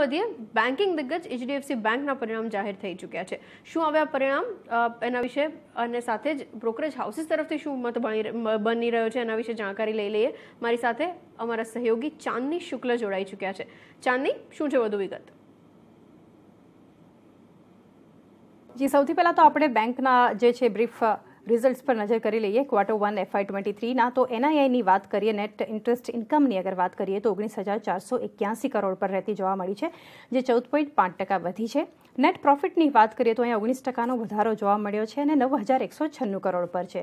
વધીએ બેન્કિંગ દિગ્ગજ એચડીએફસી બેંકના પરિણામ જાહેર થઈ ચૂક્યા છે શું આવ્યા પરિણામ એના વિશે અને સાથે જ બ્રોકરેજ હાઉસીસ તરફથી શું મત બની રહ્યો છે એના વિશે જાણકારી લઈ લઈએ મારી સાથે અમારા સહયોગી ચાંદની શુક્લ જોડાઈ ચૂક્યા છે ચાંદની શું છે વધુ વિગત જી સૌથી પહેલાં તો આપણે બેંકના જે છે બ્રીફ રિઝલ્ટ્સ પર નજર કરી લઈએ ક્વાર્ટર વન એફઆઈ ટ્વેન્ટી થ્રીના તો એનઆઈઆઈની વાત કરીએ નેટ ઇન્ટરેસ્ટ ઇન્કમની અગર વાત કરીએ તો ઓગણીસ હજાર ચારસો એક્યાસી કરોડ પર રહેતી જોવા મળી છે જે ચૌદ પોઈન્ટ પાંચ ટકા વધી છે નેટ પ્રોફિટની વાત કરીએ તો અહીંયા ઓગણીસ ટકાનો વધારો જોવા મળ્યો છે અને નવ હજાર એકસો છન્નું કરોડ પર છે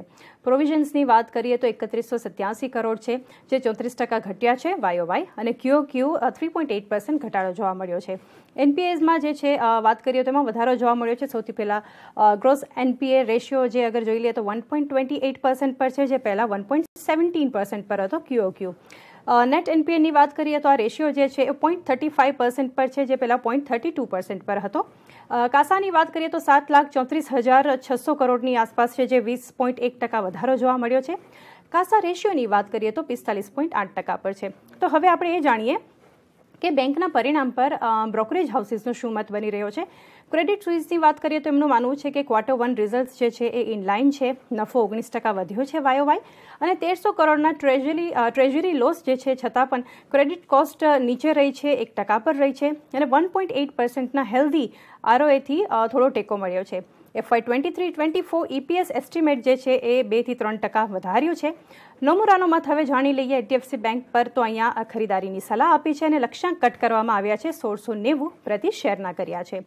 પ્રોવિઝન્સની વાત કરીએ તો એકત્રીસો સત્યાસી કરોડ છે જે ચોત્રીસ ટકા ઘટ્યા છે વાયો વાય અને QoQ three point eight percent ઘટાડો જોવા મળ્યો છે એનપીએસમાં જે છે વાત કરીએ તો એમાં વધારો જોવા મળ્યો છે સૌથી પહેલાં ગ્રોસ એનપીએ રેશિયો જે અગર જોઈ લે કરીએ તો one point twenty eight percent પર છે જે પહેલાં વન પોઈન્ટ સેવન્ટીન પર્સન્ટ પર હતો ક્યુ ક્યુ નેટ એનપીએની વાત કરીએ તો આ રેશિયો જે છે એ પોઈન્ટ થર્ટી ફાઇવ પર્સન્ટ પર છે જે પહેલા પોઈન્ટ થર્ટી ટુ પર્સન્ટ પર હતો કાસાની વાત કરીએ તો સાત લાખ ચોત્રીસ હજાર છસો કરોડની આસપાસ છે જે વીસ પોઈન્ટ એક ટકા વધારો જોવા મળ્યો છે કાસા રેશિયોની વાત કરીએ તો પિસ્તાલીસ પોઈન્ટ આઠ ટકા પર છે તો હવે આપણે એ જાણીએ કે બેંકના પરિણામ પર બ્રોકરેજ હાઉસીસનો શું મત બની રહ્યો છે ક્રેડિટ સુઇસની વાત કરીએ તો એમનું માનવું છે કે ક્વાર્ટર વન રિઝલ્ટ જે છે એ ઇનલાઇન છે નફો ઓગણીસ ટકા વધ્યો છે વાયો વાય અને તેરસો કરોડના ટ્રેઝરી ટ્રેઝરી લોસ જે છે છતાં પણ ક્રેડિટ કોસ્ટ નીચે રહી છે એક ટકા પર રહી છે અને વન પોઈન્ટ એઇટ પર્સન્ટના હેલ્ધી આરઓએથી થોડો ટેકો મળ્યો છે FY twenty three twenty four EPS estimate જે છે એ બેથી ત્રણ ટકા વધાર્યું છે નોમુરાનો મત હવે જાણી લઈએ એચડીએફસી બેંક પર તો અહીંયા ખરીદારીની સલાહ આપી છે અને લક્ષ્યાંક કટ કરવામાં આવ્યા છે સોળસો નેવું પ્રતિ શેરના કર્યા છે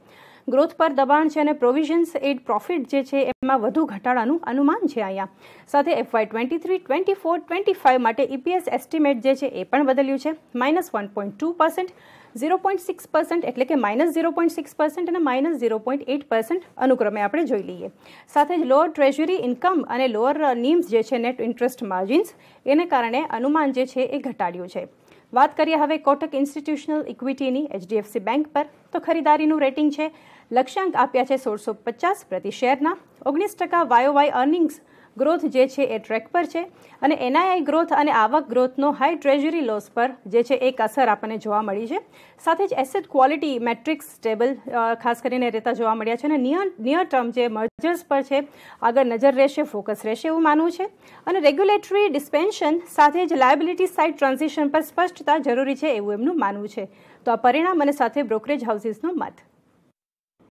ગ્રોથ પર દબાણ છે અને પ્રોવિઝન્સ એડ પ્રોફિટ જે છે એમાં વધુ ઘટાડાનું અનુમાન છે અહીંયા સાથે FY twenty three twenty four twenty five માટે ઈપીએસ એસ્ટિમેટ જે છે એ પણ બદલ્યું છે minus one point two percent zero point six percent એટલે કે minus zero point six percent અને minus zero point eight percent અનુક્રમે આપણે જોઈ લઈએ સાથે જ લોઅર ટ્રેઝરી ઇન્કમ અને લોઅર નીમ્સ જે છે નેટ ઇન્ટરેસ્ટ માર્જિન્સ એને કારણે અનુમાન જે છે એ ઘટાડ્યું છે વાત કરીએ હવે કોટક ઇન્સ્ટિટ્યુશનલ ઇક્વિટીની એચડીએફસી બેંક પર તો ખરીદારીનું રેટિંગ છે લક્ષ્યાંક આપ્યા છે સોળસો પચાસ પ્રતિ શેરના ઓગણીસ ટકા વાયોવાય અર્નિંગ્સ ગ્રોથ જે છે એ ટ્રેક પર છે અને એનઆઈઆઈ ગ્રોથ અને આવક ગ્રોથનો હાઈ ટ્રેઝરી લોસ પર જે છે એક અસર આપણને જોવા મળી છે સાથે જ એસેટ ક્વોલિટી મેટ્રિક્સ સ્ટેબલ ખાસ કરીને રહેતા જોવા મળ્યા છે અને નિયર નિયર ટર્મ જે મર્જર્સ પર છે આગળ નજર રહેશે ફોકસ રહેશે એવું માનવું છે અને રેગ્યુલેટરી ડિસ્પેન્શન સાથે જ લાયબિલિટી સાઇડ ટ્રાન્ઝિશન પર સ્પષ્ટતા જરૂરી છે એવું એમનું માનવું છે તો આ પરિણામ અને સાથે બ્રોકરેજ હાઉસીસનો મત